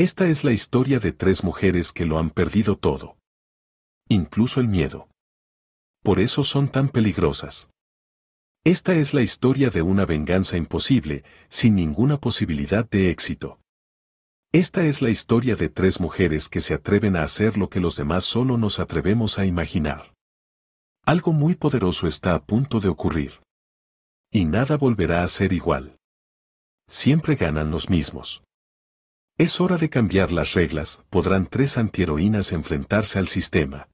Esta es la historia de tres mujeres que lo han perdido todo. Incluso el miedo. Por eso son tan peligrosas. Esta es la historia de una venganza imposible, sin ninguna posibilidad de éxito. Esta es la historia de tres mujeres que se atreven a hacer lo que los demás solo nos atrevemos a imaginar. Algo muy poderoso está a punto de ocurrir. Y nada volverá a ser igual. Siempre ganan los mismos. Es hora de cambiar las reglas, podrán tres antiheroínas enfrentarse al sistema.